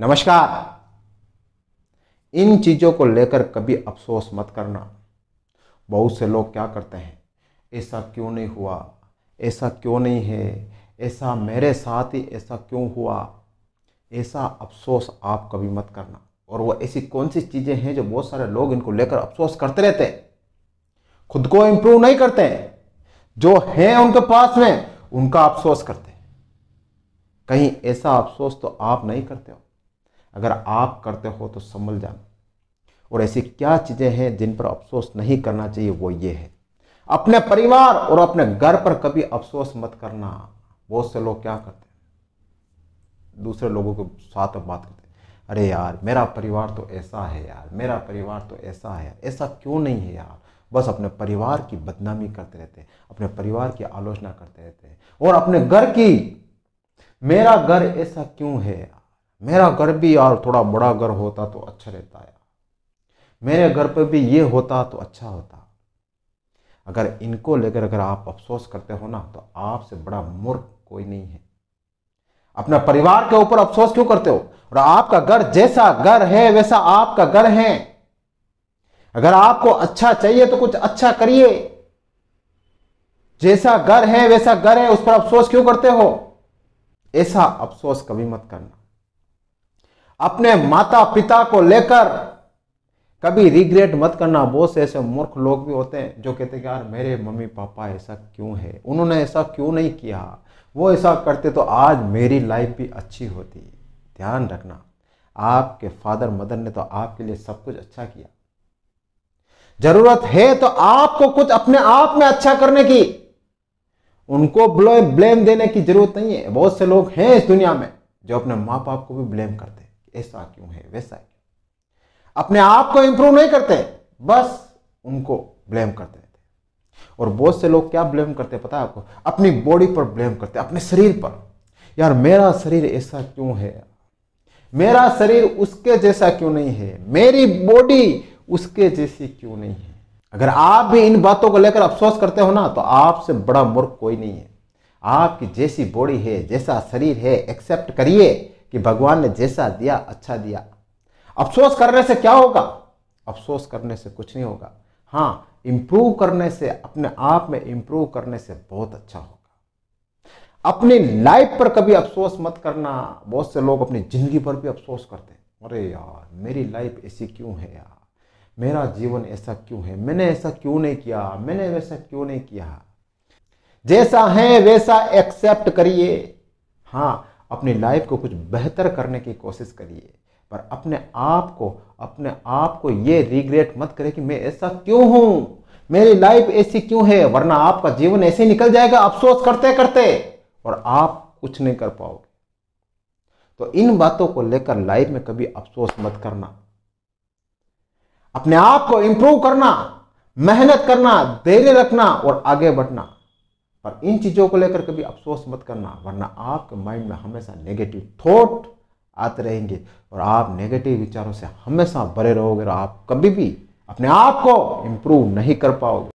नमस्कार इन चीज़ों को लेकर कभी अफसोस मत करना बहुत से लोग क्या करते हैं ऐसा क्यों नहीं हुआ ऐसा क्यों नहीं है ऐसा मेरे साथ ही ऐसा क्यों हुआ ऐसा अफसोस आप कभी मत करना और वो ऐसी कौन सी चीज़ें हैं जो बहुत सारे लोग इनको लेकर अफसोस करते रहते हैं खुद को इम्प्रूव नहीं करते हैं जो हैं उनके पास में उनका अफसोस करते हैं कहीं ऐसा अफसोस तो आप नहीं करते हो अगर आप करते हो तो संभल जाना और ऐसी क्या चीज़ें हैं जिन पर अफसोस नहीं करना चाहिए वो ये है अपने परिवार और अपने घर पर कभी अफसोस मत करना बहुत से लोग क्या करते हैं दूसरे लोगों के साथ बात करते हैं अरे यार मेरा परिवार तो ऐसा है यार मेरा परिवार तो ऐसा है ऐसा क्यों नहीं है यार बस अपने परिवार की बदनामी करते रहते हैं अपने परिवार की आलोचना करते रहते हैं और अपने घर की मेरा घर ऐसा क्यों है यार मेरा घर भी यार थोड़ा बड़ा घर होता तो अच्छा रहता यार मेरे घर पर भी ये होता तो अच्छा होता अगर इनको लेकर अगर आप अफसोस करते हो ना तो आपसे बड़ा मूर्ख कोई नहीं है अपना परिवार के ऊपर अफसोस क्यों करते हो और आपका घर जैसा घर है वैसा आपका घर है अगर आपको अच्छा चाहिए तो कुछ अच्छा करिए जैसा घर है वैसा घर है उस पर अफसोस क्यों करते हो ऐसा अफसोस कभी मत करना अपने माता पिता को लेकर कभी रिग्रेट मत करना बहुत से ऐसे मूर्ख लोग भी होते हैं जो कहते हैं यार मेरे मम्मी पापा ऐसा क्यों है उन्होंने ऐसा क्यों नहीं किया वो ऐसा करते तो आज मेरी लाइफ भी अच्छी होती ध्यान रखना आपके फादर मदर ने तो आपके लिए सब कुछ अच्छा किया जरूरत है तो आपको कुछ अपने आप में अच्छा करने की उनको ब्लेम देने की जरूरत नहीं है बहुत से लोग हैं इस दुनिया में जो अपने माँ बाप को भी ब्लेम करते हैं ऐसा क्यों है वैसा क्यों अपने आप को इंप्रूव नहीं करते बस उनको ब्लेम करते रहते और बहुत से लोग क्या ब्लेम करते पता है आपको अपनी बॉडी पर ब्लेम करते अपने शरीर पर यार मेरा शरीर ऐसा क्यों है मेरा शरीर उसके जैसा क्यों नहीं है मेरी बॉडी उसके जैसी क्यों नहीं है अगर आप भी इन बातों को लेकर अफसोस करते हो ना तो आपसे बड़ा मूर्ख कोई नहीं है आपकी जैसी बॉडी है जैसा शरीर है एक्सेप्ट करिए कि भगवान ने जैसा दिया अच्छा दिया अफसोस करने से क्या होगा अफसोस करने से कुछ नहीं होगा हाँ इंप्रूव करने से अपने आप में इंप्रूव करने से बहुत अच्छा होगा अपनी लाइफ पर कभी अफसोस मत करना बहुत से लोग अपनी जिंदगी पर भी अफसोस करते हैं अरे यार मेरी लाइफ ऐसी क्यों है यार मेरा जीवन ऐसा क्यों है मैंने ऐसा क्यों नहीं किया मैंने वैसा क्यों नहीं किया जैसा है वैसा एक्सेप्ट करिए हाँ अपनी लाइफ को कुछ बेहतर करने की कोशिश करिए पर अपने आप को अपने आप को ये रिग्रेट मत करें कि मैं ऐसा क्यों हूं मेरी लाइफ ऐसी क्यों है वरना आपका जीवन ऐसे ही निकल जाएगा अफसोस करते करते और आप कुछ नहीं कर पाओगे तो इन बातों को लेकर लाइफ में कभी अफसोस मत करना अपने आप को इंप्रूव करना मेहनत करना धैर्य रखना और आगे बढ़ना पर इन चीज़ों को लेकर कभी अफसोस मत करना वरना आपके माइंड में हमेशा नेगेटिव थॉट आते रहेंगे और आप नेगेटिव विचारों से हमेशा भरे रहोगे और आप कभी भी अपने आप को इम्प्रूव नहीं कर पाओगे